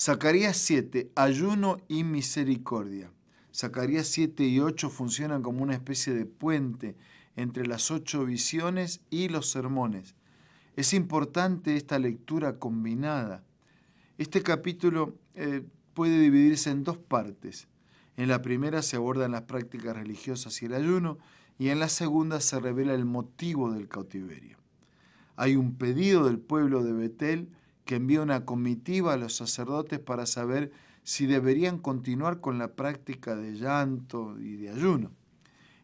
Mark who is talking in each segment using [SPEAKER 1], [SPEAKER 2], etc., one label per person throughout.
[SPEAKER 1] Zacarías 7, ayuno y misericordia. Zacarías 7 y 8 funcionan como una especie de puente entre las ocho visiones y los sermones. Es importante esta lectura combinada. Este capítulo eh, puede dividirse en dos partes. En la primera se abordan las prácticas religiosas y el ayuno, y en la segunda se revela el motivo del cautiverio. Hay un pedido del pueblo de Betel que envía una comitiva a los sacerdotes para saber si deberían continuar con la práctica de llanto y de ayuno.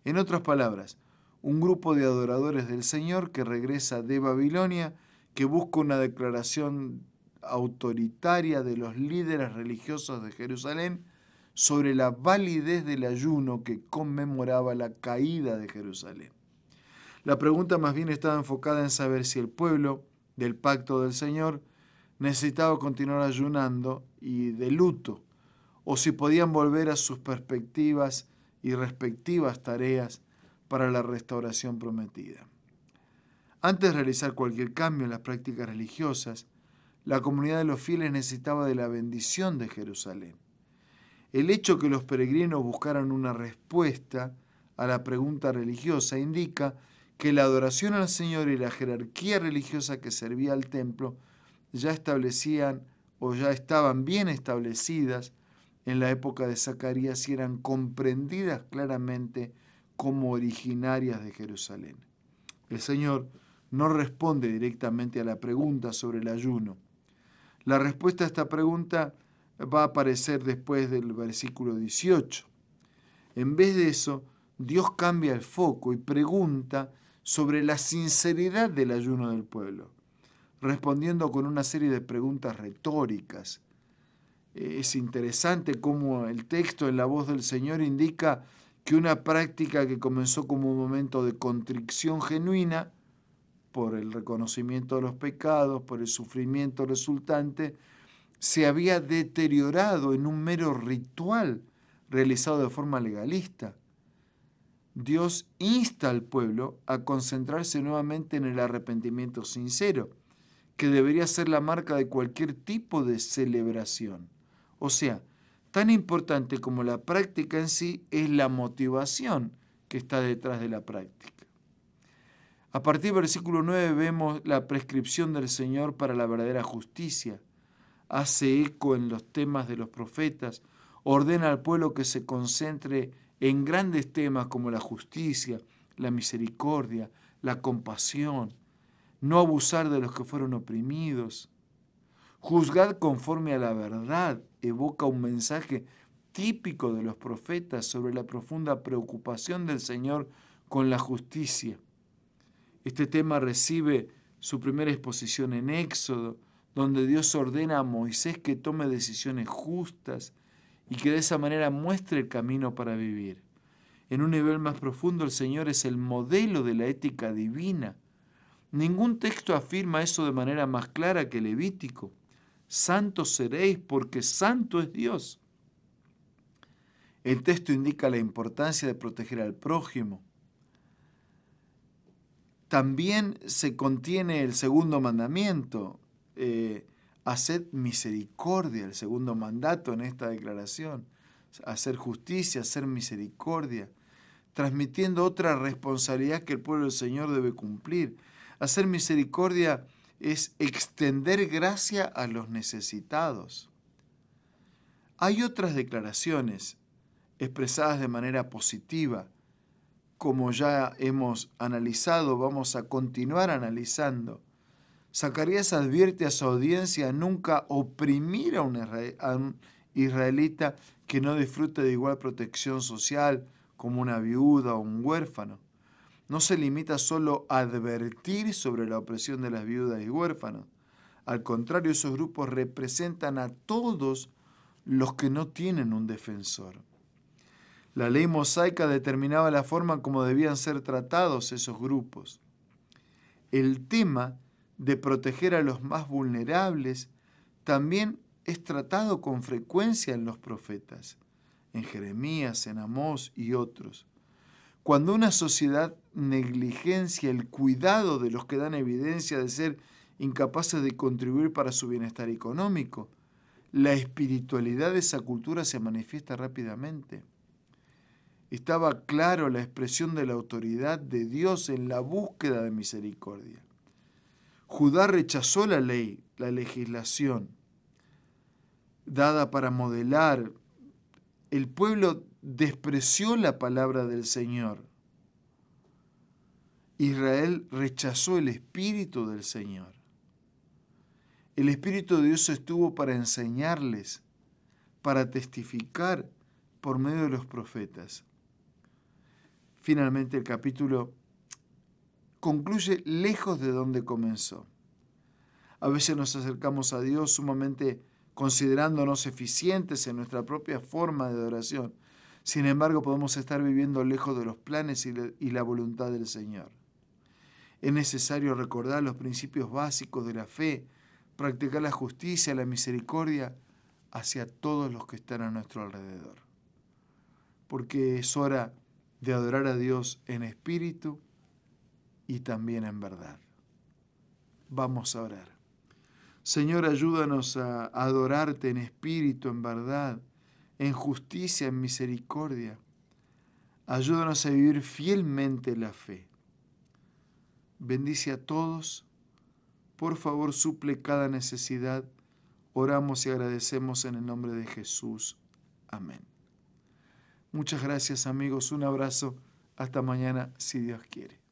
[SPEAKER 1] En otras palabras, un grupo de adoradores del Señor que regresa de Babilonia, que busca una declaración autoritaria de los líderes religiosos de Jerusalén sobre la validez del ayuno que conmemoraba la caída de Jerusalén. La pregunta más bien estaba enfocada en saber si el pueblo del pacto del Señor necesitaba continuar ayunando y de luto, o si podían volver a sus perspectivas y respectivas tareas para la restauración prometida. Antes de realizar cualquier cambio en las prácticas religiosas, la comunidad de los fieles necesitaba de la bendición de Jerusalén. El hecho que los peregrinos buscaran una respuesta a la pregunta religiosa indica que la adoración al Señor y la jerarquía religiosa que servía al templo ya establecían o ya estaban bien establecidas en la época de Zacarías y eran comprendidas claramente como originarias de Jerusalén. El Señor no responde directamente a la pregunta sobre el ayuno. La respuesta a esta pregunta va a aparecer después del versículo 18. En vez de eso, Dios cambia el foco y pregunta sobre la sinceridad del ayuno del pueblo respondiendo con una serie de preguntas retóricas. Eh, es interesante cómo el texto en la voz del Señor indica que una práctica que comenzó como un momento de contrición genuina por el reconocimiento de los pecados, por el sufrimiento resultante, se había deteriorado en un mero ritual realizado de forma legalista. Dios insta al pueblo a concentrarse nuevamente en el arrepentimiento sincero que debería ser la marca de cualquier tipo de celebración. O sea, tan importante como la práctica en sí es la motivación que está detrás de la práctica. A partir del versículo 9 vemos la prescripción del Señor para la verdadera justicia. Hace eco en los temas de los profetas, ordena al pueblo que se concentre en grandes temas como la justicia, la misericordia, la compasión, no abusar de los que fueron oprimidos. Juzgad conforme a la verdad evoca un mensaje típico de los profetas sobre la profunda preocupación del Señor con la justicia. Este tema recibe su primera exposición en Éxodo, donde Dios ordena a Moisés que tome decisiones justas y que de esa manera muestre el camino para vivir. En un nivel más profundo, el Señor es el modelo de la ética divina Ningún texto afirma eso de manera más clara que Levítico. Santos seréis porque santo es Dios. El texto indica la importancia de proteger al prójimo. También se contiene el segundo mandamiento. Eh, haced misericordia, el segundo mandato en esta declaración. Hacer justicia, hacer misericordia, transmitiendo otra responsabilidad que el pueblo del Señor debe cumplir Hacer misericordia es extender gracia a los necesitados. Hay otras declaraciones expresadas de manera positiva. Como ya hemos analizado, vamos a continuar analizando. Zacarías advierte a su audiencia nunca oprimir a un israelita que no disfrute de igual protección social como una viuda o un huérfano no se limita solo a advertir sobre la opresión de las viudas y huérfanos. Al contrario, esos grupos representan a todos los que no tienen un defensor. La ley mosaica determinaba la forma como debían ser tratados esos grupos. El tema de proteger a los más vulnerables también es tratado con frecuencia en los profetas, en Jeremías, en Amós y otros. Cuando una sociedad negligencia el cuidado de los que dan evidencia de ser incapaces de contribuir para su bienestar económico, la espiritualidad de esa cultura se manifiesta rápidamente. Estaba claro la expresión de la autoridad de Dios en la búsqueda de misericordia. Judá rechazó la ley, la legislación, dada para modelar. El pueblo despreció la palabra del Señor. Israel rechazó el espíritu del Señor. El espíritu de Dios estuvo para enseñarles, para testificar por medio de los profetas. Finalmente el capítulo concluye lejos de donde comenzó. A veces nos acercamos a Dios sumamente considerándonos eficientes en nuestra propia forma de oración, sin embargo, podemos estar viviendo lejos de los planes y la voluntad del Señor. Es necesario recordar los principios básicos de la fe, practicar la justicia, la misericordia hacia todos los que están a nuestro alrededor. Porque es hora de adorar a Dios en espíritu y también en verdad. Vamos a orar. Señor, ayúdanos a adorarte en espíritu, en verdad en justicia, en misericordia. Ayúdanos a vivir fielmente la fe. Bendice a todos. Por favor, suple cada necesidad. Oramos y agradecemos en el nombre de Jesús. Amén. Muchas gracias amigos. Un abrazo. Hasta mañana, si Dios quiere.